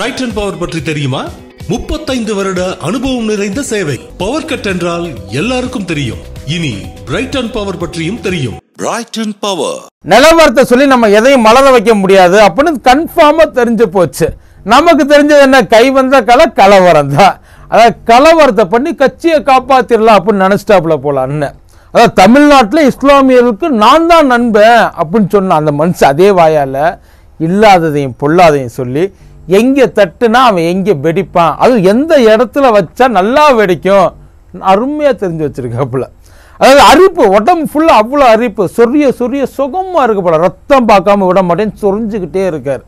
right and power பற்றி தெரியுமா முப்பத்தைந்து வருட அனுபவம் நிறைந்த சேவை பவர் கட் என்றால் எல்லாருக்கும் தெரியும் இனி ரைட் அண்ட் பவர் பற்றியும் தெரியும் ரைட் அண்ட் பவர் நிலவரத்தை சொல்லி நம்ம எதையும் மலர வைக்க முடியாது அப்படின்னு கன்ஃபார்மா தெரிஞ்சு போச்சு நமக்கு தெரிஞ்சது என்ன கை வந்த கலை கலவரம் தான் அதாவது கலவரத்தை பண்ணி கட்சியை காப்பாத்திரலாம் அப்படின்னு நினைச்சிட்டாப்புல போல அண்ணன் அதாவது தமிழ்நாட்டில் இஸ்லாமியர்களுக்கு நான் தான் நண்பேன் அப்படின்னு சொன்ன அந்த மனுஷன் அதே வாயால் இல்லாததையும் பொல்லாதையும் சொல்லி எங்கே தட்டுனா அவன் எங்கே வெடிப்பான் அது எந்த இடத்துல வச்சா நல்லா வெடிக்கும் அருமையாக தெரிஞ்சு வச்சுருக்காப்புல அதாவது அரிப்பு உடம்பு ஃபுல்லாக அவ்வளோ அரிப்பு சொரிய சொரிய சுகமாக இருக்கு போல ரத்தம் பார்க்காம விட மாட்டேன்னு சொரிஞ்சுக்கிட்டே இருக்கார்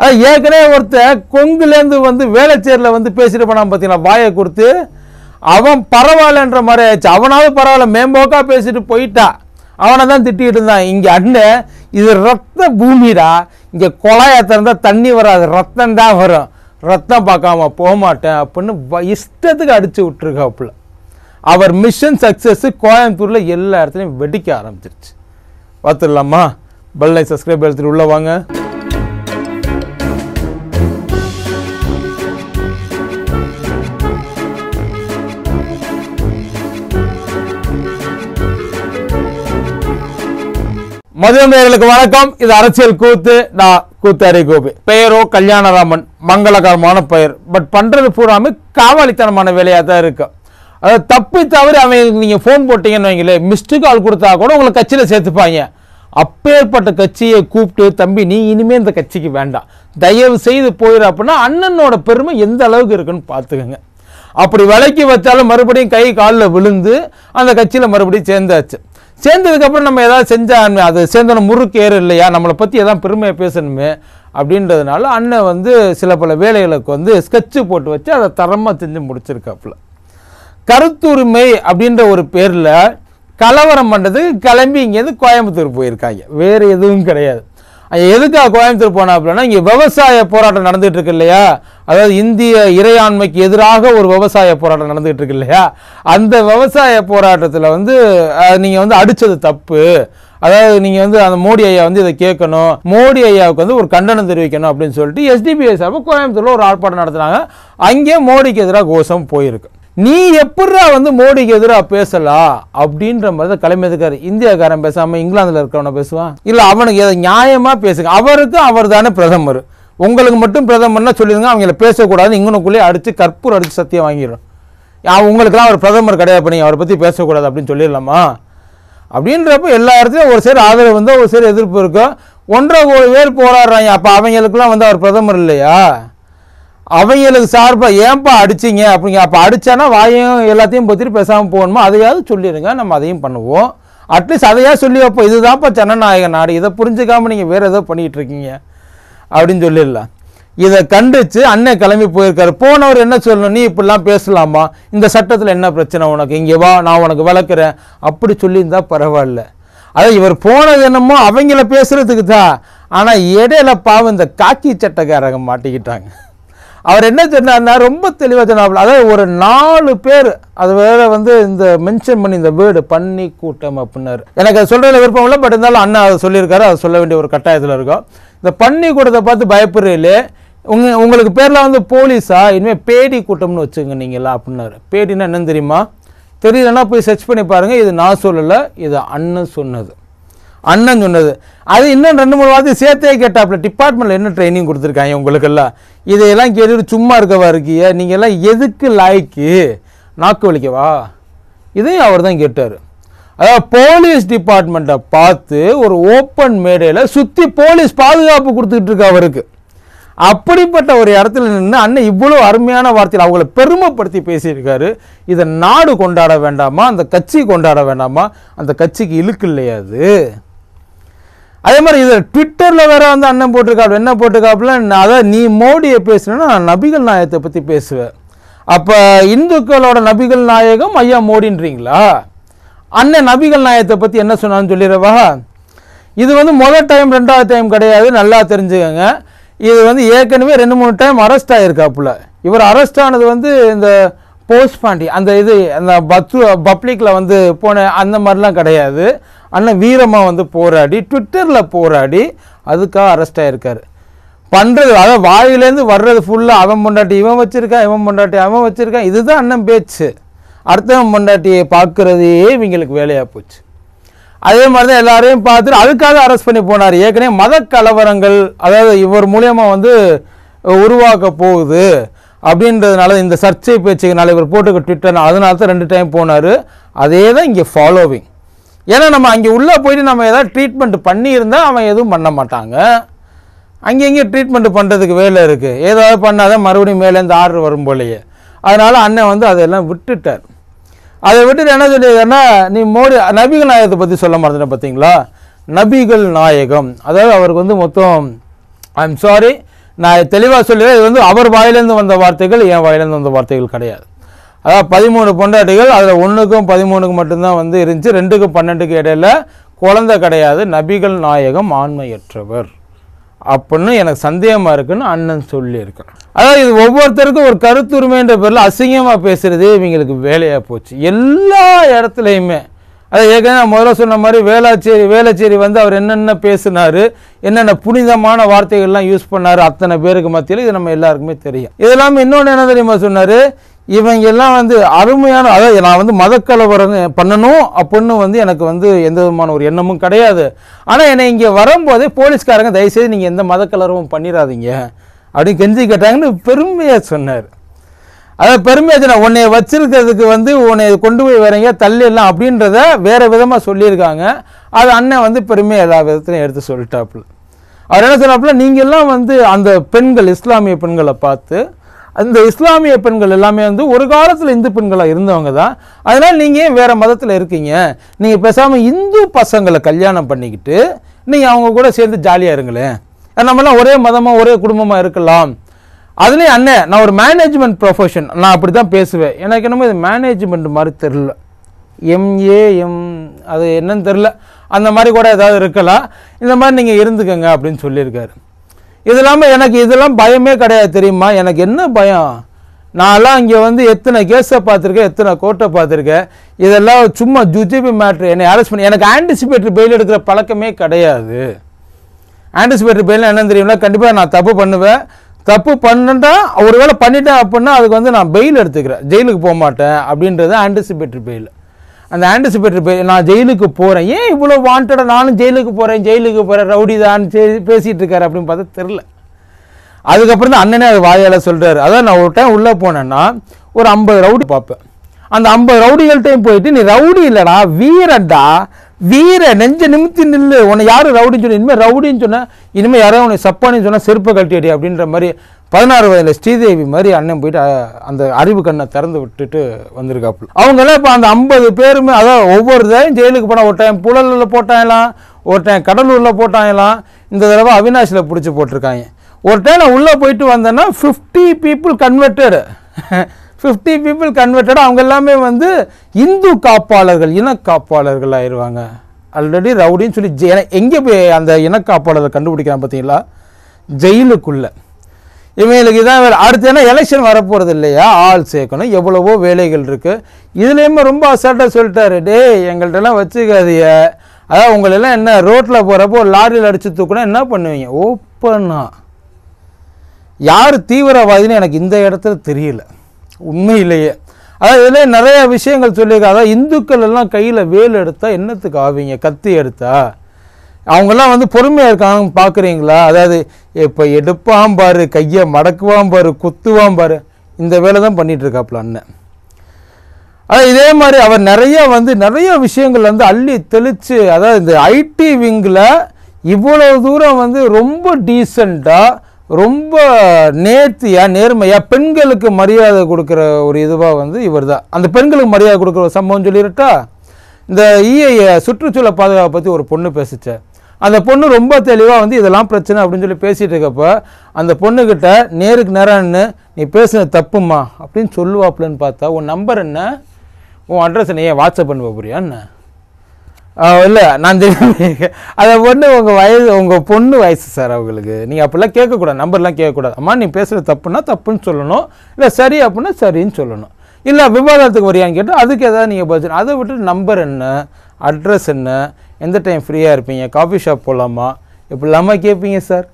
அதாவது ஏற்கனவே ஒருத்தர் கொங்குலேருந்து வந்து வேலைச்சேரில் வந்து பேசிட்டு போனான் பார்த்தீங்கன்னா வாயை கொடுத்து அவன் பரவாயில்லன்ற மாதிரி ஆயிடுச்சு அவனாவது பரவாயில்ல மேம்போக்காக பேசிட்டு போயிட்டா அவனை தான் திட்டிகிட்டு இருந்தான் இங்கே அண்ணன் இது ரத்த பூமிடா இங்கே குழாயை திறந்தால் தண்ணி வராது ரத்தம் தான் வரும் ரத்தம் பார்க்காம போக மாட்டேன் அப்படின்னு இஷ்டத்துக்கு அடித்து விட்டுருக்காப்புல அவர் மிஷன் சக்ஸஸ்ஸு கோயம்புத்தூரில் எல்லா இடத்துலையும் வெடிக்க ஆரம்பிச்சிருச்சு பார்த்துடலாமா பல்லை சப்ஸ்கிரைப் எடுத்துகிட்டு உள்ளே வாங்க மதுரமேயர்களுக்கு வணக்கம் இது அரசியல் கூத்து நான் கூத்தாரி கோபி பெயரோ கல்யாணராமன் மங்களகரமான பெயர் பட் பண்ணுறது பூராமே காவாலித்தனமான வேலையாக தான் இருக்கும் அதாவது தப்பி தவிர அவங்களுக்கு நீங்கள் ஃபோன் போட்டிங்கன்னு வைங்களே மிஸ்டு கால் கொடுத்தா கூட உங்களை கட்சியில் சேர்த்துப்பாங்க அப்பேற்பட்ட கட்சியை கூப்பிட்டு தம்பி நீ இனிமேல் இந்த கட்சிக்கு வேண்டாம் தயவு செய்து போயிரு அப்படின்னா அண்ணனோட பெருமை எந்த அளவுக்கு இருக்குன்னு பாத்துக்கோங்க அப்படி விலைக்கு வச்சாலும் மறுபடியும் கை காலில் விழுந்து அந்த கட்சியில் மறுபடியும் சேர்ந்தாச்சு சேர்ந்ததுக்கப்புறம் நம்ம எதாவது செஞ்சால் அது சேர்ந்தோம் முறுக்கு ஏறு இல்லையா நம்மளை பற்றி எதாவது பெருமையாக பேசணுமே அப்படின்றதுனால அண்ணன் வந்து சில பல வேலைகளுக்கு வந்து ஸ்கெட்சு போட்டு வச்சு அதை தரமாக செஞ்சு முடிச்சிருக்காப்புல கருத்துரிமை அப்படின்ற ஒரு பேரில் கலவரம் பண்ணுறதுக்கு கிளம்பி இங்கேருந்து கோயம்புத்தூர் போயிருக்காங்க வேறு எதுவும் கிடையாது எதுக்காக கோயம்புத்தூர் போனா அப்படின்னா இங்கே விவசாய போராட்டம் நடந்துகிட்டு இருக்கு இல்லையா அதாவது இந்திய இறையாண்மைக்கு எதிராக ஒரு விவசாய போராட்டம் நடந்துகிட்டு இருக்கு இல்லையா அந்த விவசாய போராட்டத்தில் வந்து நீங்கள் வந்து அடித்தது தப்பு அதாவது நீங்கள் வந்து அந்த மோடி ஐயா வந்து இதை கேட்கணும் மோடி ஐயாவுக்கு வந்து ஒரு கண்டனம் தெரிவிக்கணும் அப்படின்னு சொல்லிட்டு எஸ்டிபிஐ சார்பாக கோயம்புத்தூரில் ஒரு ஆர்ப்பாட்டம் நடத்துனாங்க அங்கே மோடிக்கு எதிராக கோஷம் போயிருக்கு நீ எப்படா வந்து மோடிக்கு எதிராக பேசலாம் அப்படின்ற மாதிரி தான் இருக்காரு இந்தியாக்காரன் பேசாமல் இங்கிலாந்தில் இருக்கிறவனை பேசுவான் இல்லை அவனுக்கு எதை நியாயமாக பேசுங்க அவருக்கு அவர் தானே பிரதமர் உங்களுக்கு மட்டும் பிரதமர்னா சொல்லிடுங்க அவங்கள பேசக்கூடாது இங்கனுக்குள்ளேயே அடித்து கற்பூர் அடித்து சத்தியம் வாங்கிடும் உங்களுக்குலாம் அவர் பிரதமர் கிடையாது பண்ணி அவரை பற்றி பேசக்கூடாது அப்படின்னு சொல்லிடலாமா அப்படின்றப்ப எல்லா இடத்துலையும் ஒரு சைடு ஆதரவு வந்து ஒரு சைடு எதிர்ப்பு இருக்கும் ஒன்றரை கோடி பேர் போராடுறாங்க அப்போ அவங்களுக்குலாம் வந்து அவர் பிரதமர் இல்லையா அவங்களுக்கு சார்பாக ஏன்பா அடிச்சிங்க அப்படிங்க அப்போ அடித்தானா வாயும் எல்லாத்தையும் பற்றி பேசாமல் போகணுமோ அதையாவது சொல்லிடுங்க நம்ம அதையும் பண்ணுவோம் அட்லீஸ்ட் அதையாக சொல்லி வைப்போம் இதுதான்ப்பா ஜனநாயக நாடு இதை புரிஞ்சுக்காமல் நீங்கள் வேறு ஏதோ பண்ணிகிட்ருக்கீங்க இருக்கீங்க அப்படின்னு சொல்லிடலாம் இதை கண்டித்து அண்ணன் கிளம்பி போயிருக்காரு போனவர் என்ன சொல்லணும் நீ இப்படிலாம் பேசலாமா இந்த சட்டத்தில் என்ன பிரச்சனை உனக்கு இங்கே வா நான் உனக்கு வளர்க்குறேன் அப்படி சொல்லியிருந்தா பரவாயில்ல அதான் இவர் போனது என்னமோ அவங்கள பேசுகிறதுக்கு தான் ஆனால் இடையில பாவம் இந்த காக்கி சட்டக்காரங்க மாட்டிக்கிட்டாங்க அவர் என்ன சொன்னார்னா ரொம்ப தெளிவாக சொன்னாப்புல அதாவது ஒரு நாலு பேர் அது வேற வந்து இந்த மென்ஷன் பண்ணி இந்த வேர்டு பன்னி கூட்டம் அப்படின்னாரு எனக்கு அது சொல்கிறதுல விருப்பம் இல்லை பட் இருந்தாலும் அண்ணா அதை சொல்லியிருக்காரு அதை சொல்ல வேண்டிய ஒரு கட்டாயத்தில் இருக்கும் இந்த பன்னி கூட்டத்தை பார்த்து பயப்படுறீங்களே உங்க உங்களுக்கு பேரில் வந்து போலீஸா இனிமேல் பேடி கூட்டம்னு வச்சுங்க நீங்களா அப்படின்னாரு பேடினா என்னன்னு தெரியுமா தெரியலன்னா போய் சர்ச் பண்ணி பாருங்கள் இது நான் சொல்லலை இது அண்ணன் சொன்னது அண்ணன் சொன்னது அது இன்னும் ரெண்டு மூணு வாரத்தையும் சேர்த்தே கேட்டாப்புல டிபார்ட்மெண்ட்டில் என்ன ட்ரைனிங் கொடுத்துருக்காங்க உங்களுக்கெல்லாம் இதையெல்லாம் கேட்டுட்டு சும்மா இருக்கவா இருக்கிய நீங்கள்லாம் எதுக்கு லாய்க்கு நாக்கு வலிக்கவா இதையும் அவர் தான் கேட்டார் அதாவது போலீஸ் டிபார்ட்மெண்ட்டை பார்த்து ஒரு ஓப்பன் மேடையில் சுற்றி போலீஸ் பாதுகாப்பு கொடுத்துக்கிட்டு இருக்கு அவருக்கு அப்படிப்பட்ட ஒரு இடத்துல நின்று அண்ணன் இவ்வளோ அருமையான வார்த்தையில் அவங்கள பெருமைப்படுத்தி பேசியிருக்காரு இதை நாடு கொண்டாட வேண்டாமா அந்த கட்சி கொண்டாட வேண்டாமா அந்த கட்சிக்கு இழுக்கு இல்லையா அது அதே மாதிரி இதை ட்விட் இன்னொருல வேற வந்து அண்ணன் போட்டிருக்காப்ல என்ன போட்டிருக்காப்புல அதை நீ மோடியை பேசுனா நான் நபிகள் நாயகத்தை பற்றி பேசுவேன் அப்போ இந்துக்களோட நபிகள் நாயகம் ஐயா மோடின்றீங்களா அண்ணன் நபிகள் நாயகத்தை பற்றி என்ன சொன்னான்னு சொல்லிடுறவா இது வந்து முதல் டைம் ரெண்டாவது டைம் கிடையாது நல்லா தெரிஞ்சுக்கோங்க இது வந்து ஏற்கனவே ரெண்டு மூணு டைம் அரெஸ்ட் ஆகியிருக்காப்புல இவர் அரெஸ்ட் ஆனது வந்து இந்த போஸ்ட் பாண்டி அந்த இது அந்த பத்து பப்ளிக்கில் வந்து போன அந்த மாதிரிலாம் கிடையாது அண்ணன் வீரமாக வந்து போராடி ட்விட்டரில் போராடி அதுக்காக அரெஸ்ட் ஆகியிருக்கார் பண்ணுறது அதாவது வாயிலேருந்து வர்றது ஃபுல்லாக அவன் பொண்டாட்டி இவன் வச்சுருக்கான் இவன் பொண்டாட்டி அவன் வச்சுருக்கான் இதுதான் அண்ணன் பேச்சு அடுத்தவன் பொண்டாட்டியை பார்க்குறதே இவங்களுக்கு வேலையாக போச்சு அதே மாதிரி தான் எல்லாரையும் பார்த்துட்டு அதுக்காக அரெஸ்ட் பண்ணி போனார் ஏற்கனவே மத கலவரங்கள் அதாவது இவர் மூலயமா வந்து உருவாக்க போகுது அப்படின்றதுனால இந்த சர்ச்சை பேச்சுக்குனால இவர் போட்டுக்க ட்விட்டர் அதனால தான் ரெண்டு டைம் போனார் அதே தான் இங்கே ஃபாலோவிங் ஏன்னா நம்ம அங்கே உள்ளே போயிட்டு நம்ம எதாவது ட்ரீட்மெண்ட் பண்ணியிருந்தால் அவன் எதுவும் பண்ண மாட்டாங்க அங்கே இங்கே ட்ரீட்மெண்ட் பண்ணுறதுக்கு வேலை இருக்குது ஏதாவது பண்ணாத மறுபடியும் மேலேருந்து ஆர்டர் வரும் போலையே அதனால் அண்ணன் வந்து அதெல்லாம் விட்டுட்டார் அதை விட்டுட்டு என்ன சொல்லியிருக்காருன்னா நீ மோடி நபிகள் நாயகத்தை பற்றி சொல்ல மாதிரி பார்த்தீங்களா நபிகள் நாயகம் அதாவது அவருக்கு வந்து மொத்தம் ஐ எம் சாரி நான் தெளிவாக சொல்லுவேன் இது வந்து அவர் வாயிலேருந்து வந்த வார்த்தைகள் என் வாயிலேருந்து வந்த வார்த்தைகள் கிடையாது அதாவது பதிமூணு பொண்டாட்டிகள் அதில் ஒன்றுக்கும் பதிமூணுக்கும் மட்டும்தான் வந்து இருந்துச்சு ரெண்டுக்கும் பன்னெண்டுக்கு இடையில குழந்த கிடையாது நபிகள் நாயகம் ஆண்மையற்றவர் அப்படின்னு எனக்கு சந்தேகமாக இருக்குன்னு அண்ணன் சொல்லியிருக்கான் அதாவது இது ஒவ்வொருத்தருக்கும் ஒரு கருத்துரிமைன்ற பேரில் அசிங்கமாக பேசுகிறதே இவங்களுக்கு வேலையாக போச்சு எல்லா இடத்துலையுமே அதை ஏற்கனவே நான் முதல்ல சொன்ன மாதிரி வேளாச்சேரி வேளாச்சேரி வந்து அவர் என்னென்ன பேசினார் என்னென்ன புனிதமான வார்த்தைகள்லாம் யூஸ் பண்ணார் அத்தனை பேருக்கு மத்தியில் இது நம்ம எல்லாருக்குமே தெரியும் இதெல்லாம் இன்னொன்று என்ன தெரியுமா சொன்னார் இவங்க எல்லாம் வந்து அருமையான அதாவது நான் வந்து மதக்கலவரம் பண்ணணும் அப்படின்னு வந்து எனக்கு வந்து எந்த விதமான ஒரு எண்ணமும் கிடையாது ஆனால் என்னை இங்கே வரும்போதே போலீஸ்காரங்க தயவுசெய்து நீங்கள் எந்த மதக்கலவரமும் பண்ணிடாதீங்க அப்படின்னு கெஞ்சி கேட்டாங்கன்னு பெருமையாக சொன்னார் அதாவது பெருமையாக சொன்ன உன்னை வச்சிருக்கிறதுக்கு வந்து உன்னை கொண்டு போய் வரீங்க தள்ளிடலாம் அப்படின்றத வேறு விதமாக சொல்லியிருக்காங்க அது அண்ணன் வந்து பெருமையாக எல்லா விதத்துலையும் எடுத்து சொல்லிட்டாப்புல அவர் என்ன சொன்னாப்புல நீங்கள்லாம் வந்து அந்த பெண்கள் இஸ்லாமிய பெண்களை பார்த்து இந்த இஸ்லாமிய பெண்கள் எல்லாமே வந்து ஒரு காலத்தில் இந்து பெண்களாக இருந்தவங்க தான் அதனால் நீங்கள் ஏன் வேறு மதத்தில் இருக்கீங்க நீங்கள் பேசாமல் இந்து பசங்களை கல்யாணம் பண்ணிக்கிட்டு நீங்கள் அவங்க கூட சேர்ந்து ஜாலியாக இருங்களேன் நம்மளாம் ஒரே மதமாக ஒரே குடும்பமாக இருக்கலாம் அதுலேயும் அண்ணே நான் ஒரு மேனேஜ்மெண்ட் ப்ரொஃபஷன் நான் அப்படி தான் பேசுவேன் எனக்கு என்னமோ இது மேனேஜ்மெண்ட் மாதிரி தெரில எம்ஏஎம் அது என்னன்னு தெரில அந்த மாதிரி கூட ஏதாவது இருக்கலாம் இந்த மாதிரி நீங்கள் இருந்துக்கங்க அப்படின்னு சொல்லியிருக்காரு இது இல்லாமல் எனக்கு இதெல்லாம் பயமே கிடையாது தெரியுமா எனக்கு என்ன பயம் நான்லாம் இங்கே வந்து எத்தனை கேஸை பார்த்துருக்கேன் எத்தனை கோர்ட்டை பார்த்துருக்கேன் இதெல்லாம் சும்மா ஜுஜிபி மேட்ரு என்னை அரெஸ்ட் பண்ணி எனக்கு ஆன்டிசிபேட்டரி பெயில் எடுக்கிற பழக்கமே கிடையாது ஆன்டிசிபேட்டரி பெயில் என்னன்னு தெரியும்ல கண்டிப்பாக நான் தப்பு பண்ணுவேன் தப்பு பண்ணிட்டா ஒரு வேளை பண்ணிட்டேன் அப்படின்னா அதுக்கு வந்து நான் பெயில் எடுத்துக்கிறேன் ஜெயிலுக்கு போக மாட்டேன் அப்படின்றது ஆன்டிசிபேட்டரி பெயில் அந்த ஆண்டிசிபேட்டர் பே நான் ஜெயிலுக்கு போகிறேன் ஏன் இவ்வளோ வாண்டடாக நானும் ஜெயிலுக்கு போகிறேன் ஜெயிலுக்கு போகிறேன் ரவுடி தான் பேசிகிட்டு இருக்காரு அப்படின்னு பார்த்தா தெரில அதுக்கப்புறம் தான் அண்ணனே அது வாயால் சொல்கிறார் அதான் நான் ஒரு டைம் உள்ளே போனேன்னா ஒரு ஐம்பது ரவுடி பார்ப்பேன் அந்த ஐம்பது ரவுடிகள்கிட்டையும் போயிட்டு நீ ரவுடி இல்லைடா வீரடா வீர நெஞ்ச நிமித்தி நில்லு உன்னை யாரும் ரவுடின்னு சொன்னேன் இனிமேல் ரவுடின்னு சொன்னால் இனிமேல் யாரோ உன்னை சப்பானின்னு சொன்னால் செருப்பை கழட்டி அடி அப்படின்ற மாதிரி பதினாறு வயதில் ஸ்ரீதேவி மாதிரி அண்ணன் போயிட்டு அந்த அறிவு கண்ணை திறந்து விட்டுட்டு வந்திருக்காப்புல அவங்கெல்லாம் இப்போ அந்த ஐம்பது பேருமே அதான் ஒவ்வொரு தடையும் ஜெயிலுக்கு போனால் ஒரு டைம் புழலில் போட்டாயெல்லாம் ஒரு டைம் கடலூரில் போட்டாங்களாம் இந்த தடவை அவினாஷில் பிடிச்சி போட்டிருக்காங்க ஒரு டைம் நான் உள்ளே போயிட்டு வந்தேன்னா fifty people converted fifty people converted அவங்க எல்லாமே வந்து இந்து காப்பாளர்கள் இனக்காப்பாளர்கள் ஆயிடுவாங்க ஆல்ரெடி ரவுடின்னு சொல்லி எங்கே போய் அந்த இனக்காப்பாளரை கண்டுபிடிக்கிறான் பார்த்தீங்களா ஜெயிலுக்குள்ளே இவங்களுக்கு தான் வேலை அடுத்து ஏன்னா எலெக்ஷன் வரப்போகிறது இல்லையா ஆள் சேர்க்கணும் எவ்வளவோ வேலைகள் இருக்குது இதுலேயுமே ரொம்ப அசால்ட்டாக சொல்லிட்டாரு டே எங்கள்கிட்டலாம் வச்சுக்காதிய அதாவது உங்களெல்லாம் என்ன ரோட்டில் போகிறப்போ லாரியில் அடித்து தூக்கினா என்ன பண்ணுவீங்க ஓப்பனா யார் தீவிரவாதின்னு எனக்கு இந்த இடத்துல தெரியல உண்மையிலேயே அதாவது இதில் நிறையா விஷயங்கள் சொல்லியிருக்காங்க அதாவது இந்துக்கள் எல்லாம் கையில் வேல் எடுத்தால் என்னத்துக்கு ஆவீங்க கத்தி எடுத்தால் அவங்கெல்லாம் வந்து பொறுமையாக இருக்காங்க பார்க்குறீங்களா அதாவது இப்போ எடுப்பாம் பாரு கையை மடக்குவாம் பாரு குத்துவாம் பாரு இந்த வேலை தான் பண்ணிகிட்ருக்காப்புல அண்ணன் அதாவது இதே மாதிரி அவர் நிறையா வந்து நிறைய விஷயங்கள் வந்து அள்ளி தெளித்து அதாவது இந்த ஐடி விங்கில் இவ்வளோ தூரம் வந்து ரொம்ப டீசெண்டாக ரொம்ப நேர்த்தியாக நேர்மையாக பெண்களுக்கு மரியாதை கொடுக்குற ஒரு இதுவாக வந்து இவர் தான் அந்த பெண்களுக்கு மரியாதை கொடுக்குற ஒரு சம்பவம் சொல்லிடட்டா இந்த இஐ e சுற்றுச்சூழல் பாதுகாப்பை பற்றி ஒரு பொண்ணு பேசிச்சேன் அந்த பொண்ணு ரொம்ப தெளிவாக வந்து இதெல்லாம் பிரச்சனை அப்படின்னு சொல்லி பேசிகிட்டு இருக்கப்போ அந்த பொண்ணுக்கிட்ட நேருக்கு நேரான்னு நீ பேசுன தப்புமா அப்படின்னு சொல்லுவாப்புலன்னு பார்த்தா உன் நம்பர் என்ன உன் அட்ரஸ் என்ன ஏன் வாட்ஸ்அப் பண்ண போறியா என்ன இல்லை நான் தெரியும் அதை பொண்ணு உங்கள் வயது உங்கள் பொண்ணு வயசு சார் அவங்களுக்கு நீங்கள் அப்படிலாம் கேட்கக்கூடாது நம்பர்லாம் கேட்கக்கூடாது அம்மா நீ பேசுகிற தப்புன்னா தப்புன்னு சொல்லணும் இல்லை சரி அப்படின்னா சரின்னு சொல்லணும் இல்லை விவாதத்துக்கு வரியான்னு கேட்டால் அதுக்கு எதாவது நீங்கள் பதில் அதை விட்டு நம்பர் என்ன அட்ரஸ் என்ன எந்த டைம் ஃப்ரீயாக இருப்பீங்க காஃபி ஷாப் போகலாமா இப்படிலாமா கேட்பீங்க சார்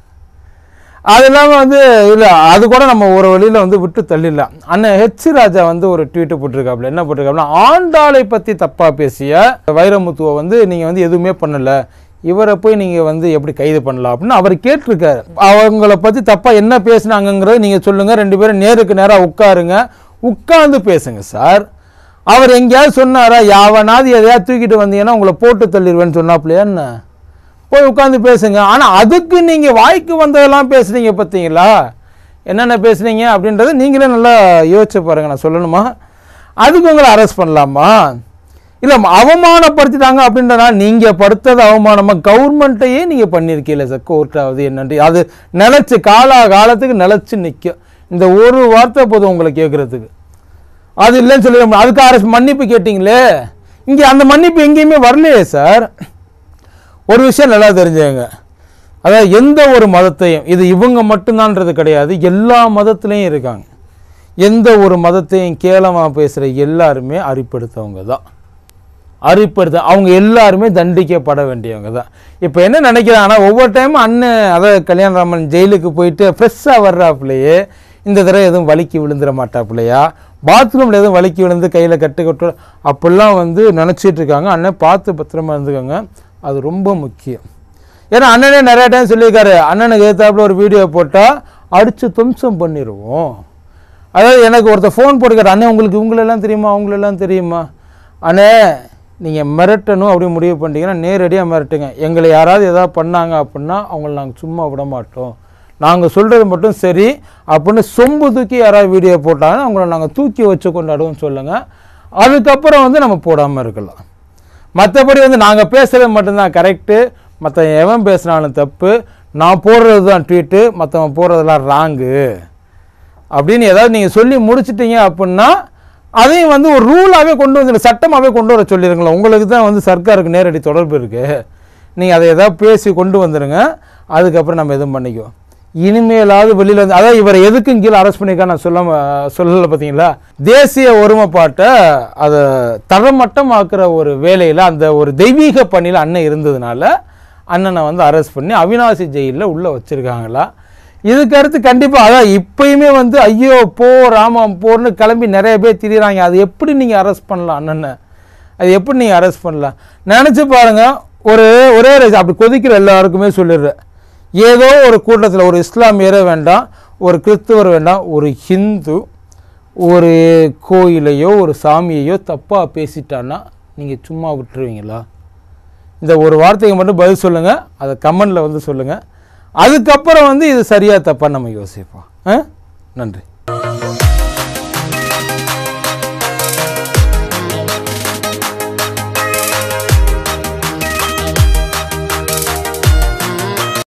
அது இல்லாமல் வந்து இல்லை அது கூட நம்ம ஒரு வழியில் வந்து விட்டு தள்ளிடலாம் அண்ணன் ஹெச் ராஜா வந்து ஒரு ட்வீட்டு போட்டிருக்காப்புல என்ன போட்டிருக்காப்புல ஆண்டாளை பற்றி தப்பாக பேசிய வைரமுத்துவை வந்து நீங்கள் வந்து எதுவுமே பண்ணலை இவரை போய் நீங்கள் வந்து எப்படி கைது பண்ணலாம் அப்படின்னு அவர் கேட்டிருக்காரு அவங்கள பற்றி தப்பாக என்ன பேசினாங்கிறத நீங்கள் சொல்லுங்கள் ரெண்டு பேரும் நேருக்கு நேராக உட்காருங்க உட்காந்து பேசுங்க சார் அவர் எங்கேயாவது சொன்னாரா யாவனாவது எதையாவது தூக்கிட்டு வந்தீங்கன்னா உங்களை போட்டு தள்ளிடுவேன்னு சொன்னாப்லையா போய் உட்காந்து பேசுங்க ஆனால் அதுக்கு நீங்கள் வாய்க்கு வந்ததெல்லாம் பேசுகிறீங்க பார்த்தீங்களா என்னென்ன பேசுனீங்க அப்படின்றத நீங்களே நல்லா யோசிச்சு பாருங்க நான் சொல்லணுமா அதுக்கு உங்களை அரெஸ்ட் பண்ணலாமா இல்லை அவமானப்படுத்திட்டாங்க அப்படின்றனா நீங்கள் படுத்தது அவமானமாக கவர்மெண்ட்டையே நீங்கள் பண்ணியிருக்கீங்களே சார் கோர்ட்டாவது என்னென்று அது நிலச்சி காலா காலத்துக்கு நிலச்சி நிற்கும் இந்த ஒரு வார்த்தை போதும் உங்களை கேட்குறதுக்கு அது இல்லைன்னு சொல்லி அதுக்கு அரசு மன்னிப்பு கேட்டிங்களே இங்கே அந்த மன்னிப்பு எங்கேயுமே வரலையே சார் ஒரு விஷயம் நல்லா தெரிஞ்சுங்க அதாவது எந்த ஒரு மதத்தையும் இது இவங்க மட்டும்தான்றது கிடையாது எல்லா மதத்துலேயும் இருக்காங்க எந்த ஒரு மதத்தையும் கேளமாக பேசுகிற எல்லாருமே அரிப்படுத்தவங்க தான் அரிப்படுத்த அவங்க எல்லாருமே தண்டிக்கப்பட வேண்டியவங்க தான் இப்போ என்ன நினைக்கிறாங்கன்னா ஒவ்வொரு டைமும் அண்ணன் அதாவது கல்யாணராமன் ஜெயிலுக்கு போயிட்டு ஃப்ரெஷ்ஷாக வர்றாப்புலையே இந்த தடவை எதுவும் வலிக்கு விழுந்துட மாட்டா பிள்ளையா பாத்ரூமில் எதுவும் வலிக்கு விழுந்து கையில் கட்டு கட்டு அப்படிலாம் வந்து நினச்சிட்டு இருக்காங்க அண்ணன் பார்த்து பத்திரமா இருந்துக்கோங்க அது ரொம்ப முக்கியம் ஏன்னா அண்ணனே நிறையா டைம் சொல்லியிருக்காரு அண்ணனுக்கு ஏற்றாப்புல ஒரு வீடியோ போட்டால் அடித்து தும்சம் பண்ணிடுவோம் அதாவது எனக்கு ஒருத்தர் ஃபோன் போட்டுக்காரு அண்ணே உங்களுக்கு உங்களெல்லாம் தெரியுமா அவங்களெல்லாம் தெரியுமா அண்ணே நீங்கள் மிரட்டணும் அப்படி முடிவு பண்ணிட்டீங்கன்னா நேரடியாக மிரட்டுங்க எங்களை யாராவது எதாவது பண்ணாங்க அப்படின்னா அவங்கள நாங்கள் சும்மா விட மாட்டோம் நாங்கள் சொல்கிறது மட்டும் சரி அப்படின்னு சொம்பு தூக்கி யாராவது வீடியோ போட்டாங்கன்னா அவங்கள நாங்கள் தூக்கி வச்சு கொண்டாடுவோம்னு சொல்லுங்கள் அதுக்கப்புறம் வந்து நம்ம போடாமல் இருக்கலாம் மற்றபடி வந்து நாங்கள் பேசுகிறது மட்டும்தான் கரெக்டு மற்ற எவன் பேசினாலும் தப்பு நான் போடுறது தான் ட்வீட்டு மற்றவன் போடுறதெல்லாம் ராங்கு அப்படின்னு ஏதாவது நீங்கள் சொல்லி முடிச்சிட்டிங்க அப்படின்னா அதையும் வந்து ஒரு ரூலாகவே கொண்டு வந்து சட்டமாகவே கொண்டு வர சொல்லிடுங்களேன் உங்களுக்கு தான் வந்து சர்க்காருக்கு நேரடி தொடர்பு இருக்குது நீங்கள் அதை எதாவது பேசி கொண்டு வந்துடுங்க அதுக்கப்புறம் நம்ம எதுவும் பண்ணிக்குவோம் இனிமேலாவது வெளியில் வந்து அதாவது இவரை எதுக்கும் கீழே அரெஸ்ட் பண்ணியிருக்கா நான் சொல்ல சொல்லலை பார்த்தீங்களா தேசிய ஒருமைப்பாட்டை அதை தரமட்டமாக்குற ஒரு வேலையில் அந்த ஒரு தெய்வீக பணியில் அண்ணன் இருந்ததுனால அண்ணனை வந்து அரெஸ்ட் பண்ணி அவினாசி ஜெயிலில் உள்ளே வச்சுருக்காங்களா இதுக்கடுத்து கண்டிப்பாக அதான் இப்பயுமே வந்து ஐயோ போ ராமம் போர்னு கிளம்பி நிறைய பேர் திரியிறாங்க அது எப்படி நீங்கள் அரெஸ்ட் பண்ணலாம் அண்ணனை அது எப்படி நீங்கள் அரெஸ்ட் பண்ணலாம் நினச்சி பாருங்கள் ஒரு ஒரே அப்படி கொதிக்கிற எல்லாருக்குமே சொல்லிடுறேன் ஏதோ ஒரு கூட்டத்தில் ஒரு இஸ்லாமியரே வேண்டாம் ஒரு கிறிஸ்துவர் வேண்டாம் ஒரு ஹிந்து ஒரு கோயிலையோ ஒரு சாமியையோ தப்பாக பேசிட்டான்னா நீங்கள் சும்மா விட்டுருவீங்களா இந்த ஒரு வார்த்தைக்கு மட்டும் பதில் சொல்லுங்கள் அதை கமெண்டில் வந்து சொல்லுங்கள் அதுக்கப்புறம் வந்து இது சரியாக தப்பாக நம்ம யோசிப்போம் நன்றி